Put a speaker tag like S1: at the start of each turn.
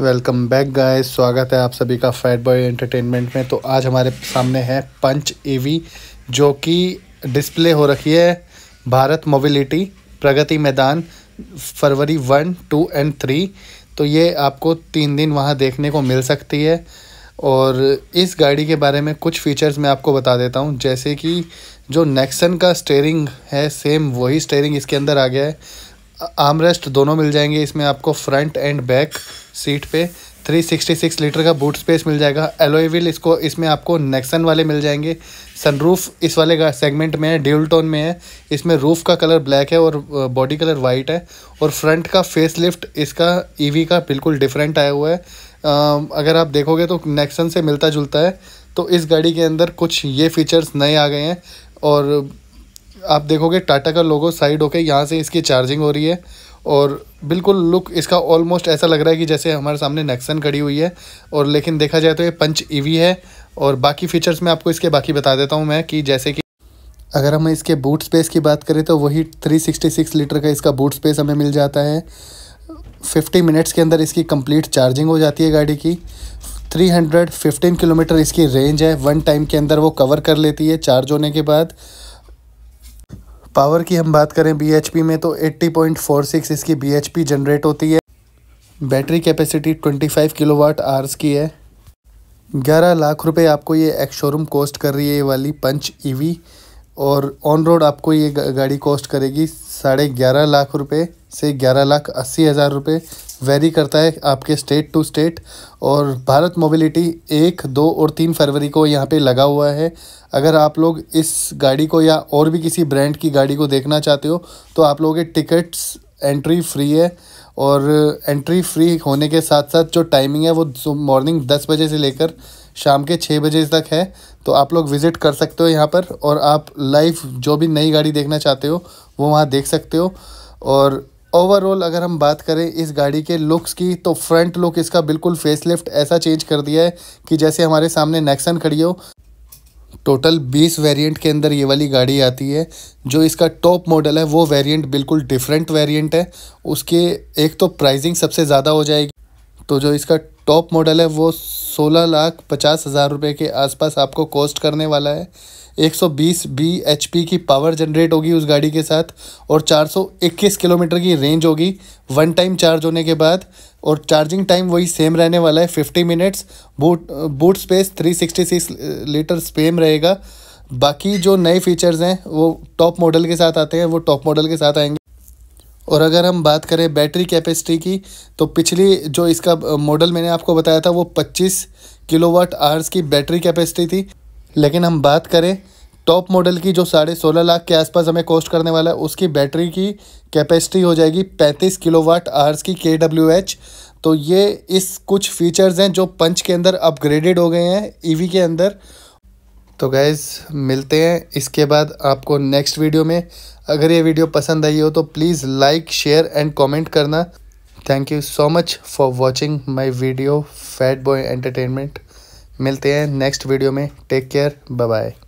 S1: welcome back guys स्वागत है आप सभी का फैट बॉय एंटरटेनमेंट में तो आज हमारे सामने है पंच एवी जो कि डिस्प्ले हो रखी है भारत मोबिलिटी प्रगति मैदान फरवरी वन टू एंड थ्री तो ये आपको तीन दिन वहाँ देखने को मिल सकती है और इस गाड़ी के बारे में कुछ फीचर्स मैं आपको बता देता हूँ जैसे कि जो नेक्सन का स्टेयरिंग है सेम वही स्टेयरिंग इसके अंदर आ गया है आर्मरेस्ट दोनों मिल जाएंगे इसमें आपको फ्रंट एंड बैक सीट पे 366 लीटर का बूट स्पेस मिल जाएगा एलोई व्हील इसको इसमें आपको नेक्सन वाले मिल जाएंगे सनरूफ इस वाले सेगमेंट में है ड्यूल टोन में है इसमें रूफ का कलर ब्लैक है और बॉडी कलर वाइट है और फ्रंट का फेस लिफ्ट इसका ईवी e का बिल्कुल डिफरेंट आया हुआ है आ, अगर आप देखोगे तो नेक्सन से मिलता जुलता है तो इस गाड़ी के अंदर कुछ ये फीचर्स नए आ गए हैं और आप देखोगे टाटा का लोगो साइड होके यहाँ से इसकी चार्जिंग हो रही है और बिल्कुल लुक इसका ऑलमोस्ट ऐसा लग रहा है कि जैसे हमारे सामने नेक्सन खड़ी हुई है और लेकिन देखा जाए तो ये पंच ईवी e है और बाकी फीचर्स में आपको इसके बाकी बता देता हूँ मैं कि जैसे कि अगर हम इसके बूट स्पेस की बात करें तो वही 366 लीटर का इसका बूट स्पेस हमें मिल जाता है 50 मिनट्स के अंदर इसकी कंप्लीट चार्जिंग हो जाती है गाड़ी की 315 किलोमीटर इसकी रेंज है वन टाइम के अंदर वो कवर कर लेती है चार्ज होने के बाद पावर की हम बात करें बी में तो 80.46 इसकी बी जनरेट होती है बैटरी कैपेसिटी 25 किलोवाट आर्स की है 11 लाख रुपए आपको ये एक्स शोरूम कॉस्ट कर रही है ये वाली पंच ईवी e और ऑन रोड आपको ये गाड़ी कॉस्ट करेगी साढ़े ग्यारह लाख रुपए से ग्यारह लाख अस्सी हज़ार रुपये वेरी करता है आपके स्टेट टू स्टेट और भारत मोबिलिटी एक दो और तीन फरवरी को यहाँ पे लगा हुआ है अगर आप लोग इस गाड़ी को या और भी किसी ब्रांड की गाड़ी को देखना चाहते हो तो आप लोगों के टिकट्स एंट्री फ्री है और एंट्री फ्री होने के साथ साथ जो टाइमिंग है वो मॉर्निंग दस बजे से लेकर शाम के छः बजे तक है तो आप लोग विज़िट कर सकते हो यहाँ पर और आप लाइव जो भी नई गाड़ी देखना चाहते हो वो वहाँ देख सकते हो और ओवरऑल अगर हम बात करें इस गाड़ी के लुक्स की तो फ्रंट लुक इसका बिल्कुल फेसलिफ्ट ऐसा चेंज कर दिया है कि जैसे हमारे सामने नेक्सन खड़ी हो टोटल 20 वेरिएंट के अंदर ये वाली गाड़ी आती है जो इसका टॉप मॉडल है वो वेरिएंट बिल्कुल डिफरेंट वेरिएंट है उसके एक तो प्राइसिंग सबसे ज़्यादा हो जाएगी तो जो इसका टॉप मॉडल है वो सोलह लाख पचास हज़ार रुपये के आसपास आपको कॉस्ट करने वाला है 120 bhp की पावर जनरेट होगी उस गाड़ी के साथ और 421 किलोमीटर की रेंज होगी वन टाइम चार्ज होने के बाद और चार्जिंग टाइम वही सेम रहने वाला है 50 minutes boot boot space 366 litre space रहेगा बाकी जो नए फीचर्स हैं वो टॉप मॉडल के साथ आते हैं वो टॉप मॉडल के साथ आएंगे और अगर हम बात करें बैटरी कैपेसिटी की तो पिछली जो इसका मॉडल मैंने आपको बताया था वो 25 किलोवाट आवर्स की बैटरी कैपेसिटी थी लेकिन हम बात करें टॉप मॉडल की जो साढ़े सोलह लाख के आसपास हमें कॉस्ट करने वाला है उसकी बैटरी की कैपेसिटी हो जाएगी पैंतीस किलो वाट की के डब्ल्यू एच तो ये इस कुछ फीचर्स हैं जो पंच के अंदर अपग्रेडेड हो गए हैं ई e के अंदर तो गैज़ मिलते हैं इसके बाद आपको नेक्स्ट वीडियो में अगर ये वीडियो पसंद आई हो तो please like share and comment करना thank you so much for watching my video Fat Boy Entertainment मिलते हैं नेक्स्ट वीडियो में टेक केयर बाय बाय